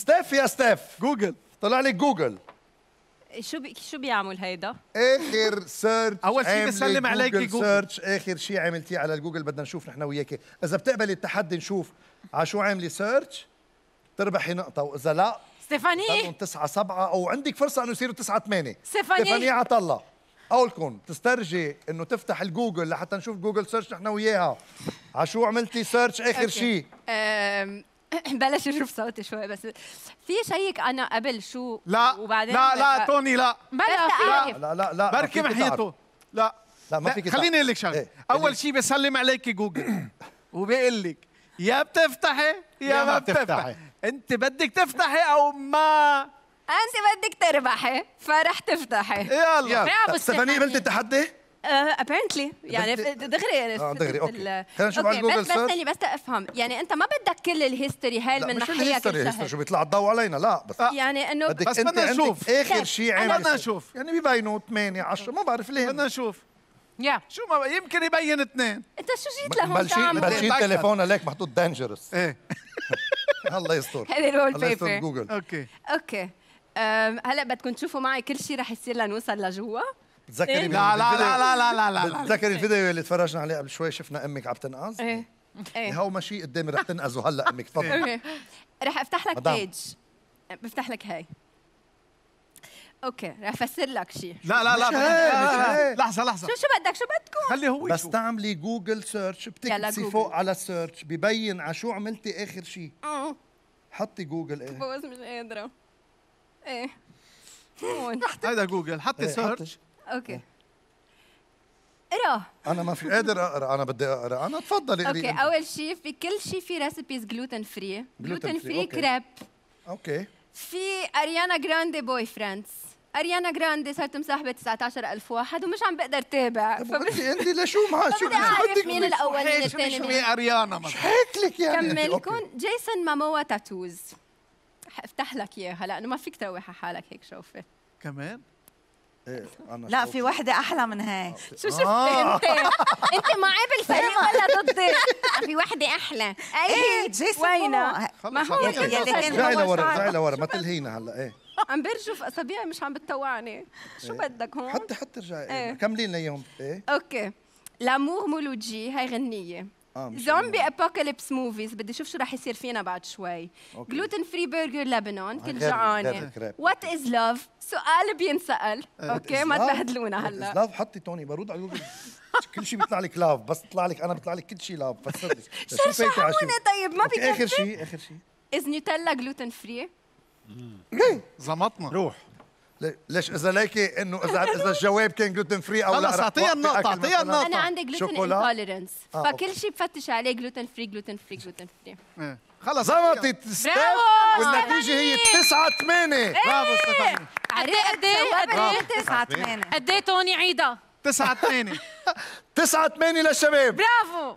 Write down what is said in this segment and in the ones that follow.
ستاف يا ستاف جوجل طلع لك جوجل شو بي شو بيعمل هيدا؟ اخر سيرش اول شيء بسلم عليك جوجل, جوجل سيرش اخر شيء عملتيه على الجوجل بدنا نشوف نحن وياك اذا بتقبلي التحدي نشوف على شو عاملي سيرش تربحي نقطه واذا لا ستيفاني 9 7 او عندك فرصه انه يصيروا 9 8 ستيفاني ستيفاني عطله قولكم تسترجي انه تفتح الجوجل لحتى نشوف جوجل سيرش نحن وياها على شو عملتي سيرش اخر شيء بلاش يشوف صوتي شوي بس في شيك انا قبل شو لا وبعدين لا لا توني لا بلا لا لا لا بركي محيته لا لا ما فيك خليني اقول لك شغله إيه؟, إيه. اول شيء بسلم عليك جوجل وبقول لك يا بتفتحي يا ما بتفتحي انت بدك تفتحي او ما انت بدك تربحي فرح تفتحي يلا, يلا. استفانيه قبلت التحدي ابيرنتلي آه، يعني دغري اه دغري اوكي خلينا نشوف على جوجل بس بس بس افهم يعني انت ما بدك كل الهيستوري هاي من ناحيه الهيستوري شو بيطلع الضوء علينا لا بس آه. يعني انه بدك بس بدنا نشوف اخر شيء عمل بدنا نشوف يعني ببينوا 8 10 ما بعرف ليه بدنا نشوف يا شو ما يمكن يبين اثنين انت شو جيت لهون بلشي بلشي التليفون عليك محطوط دينجرس ايه الله يستر هذا الرول بيبر جوجل اوكي اوكي هلا بدكم تشوفوا معي كل شيء رح يصير لنوصل لجوا تذكري إيه؟ لا, لا, لا لا لا لا لا لا بتذكري الفيديو إيه. اللي تفرجنا عليه قبل شوي شفنا امك عم تنقذ؟ إيه. ايه هو ماشي قدامي رح تنقز هلا امك تفضلي اوكي رح افتح لك بيج بفتح لك هاي اوكي رح افسر لك شيء لا لا لا, لحظه لحظه شو شو بدك شو بدكم خلي هو بس تعملي جوجل سيرش بتكتبي فوق على السيرش ببين على شو عملتي اخر شيء أمم. حطي جوجل ايه بس مش قادره ايه هون هيدا جوجل حطي سيرش اوكي اقراه إيه. انا ما في قادر اقرا انا بدي اقرا انا تفضلي اقري اوكي اول شيء في كل شيء في ريسبيز جلوتين فري جلوتين فري كريب اوكي في اريانا جراندي بوي فريندز اريانا جراندي صارت مصاحبه 19000 واحد ومش عم بقدر تابع فبدي انت لشو ما شو بدي اعرف مين الاولاني الثاني مين اريانا مش لك يعني كملكم جيسون ماموا تاتوز افتح لك اياها لانه ما فيك تروح على حالك هيك شوفي كمان ايه انا لا في وحده احلى من هيك آه، شو شفت آه. أنت؟ انت انت عيب الفريق أيوة. ولا ضدي في وحده احلى اي إيه، جيسون وينها ما هو رجعي لورا رجعي لورا ما تلهينا هلا ايه عم برجف اصابعي مش عم بتطوعني شو إيه. بدك هون حتى حتى رجعي إيه. كملي لنا اياهم ايه اوكي لامور مولوجي هاي غنيه آه، زومبي ابوكاليبس موفيز بدي اشوف شو راح يصير فينا بعد شوي جلوتين فري برجر لبنان كنت جوعانه وات از لاف سؤال بينسال uh, اوكي ما تبهدلونا هلا لاف حطي توني بارود على كل شيء بيطلع لك لاف بس طلع لك انا بيطلع لك كل شيء لاف بس شرشحونا طيب ما بيكفي اخر شيء اخر شيء از نيوتيلا جلوتين فري زمطنا روح ليش اذا ليكي انه اذا اذا الجواب كان جلوتين فري او لا خلص اعطيها النقطة اعطيها النقطة انا عندي جلوتين انتوليرنس آه، فكل شيء بفتش عليه جلوتين فري جلوتين فري جلوتين فري خلص ضبطت ستيف والنتيجة هي 9 8 برافو ستيف قد ايه قد ايه 9 8 قد ايه توني عيدها 9 8 9 8 للشباب برافو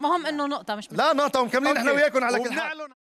مهم انه نقطة مش لا نقطة ومكملين احنا وياكم على كل حال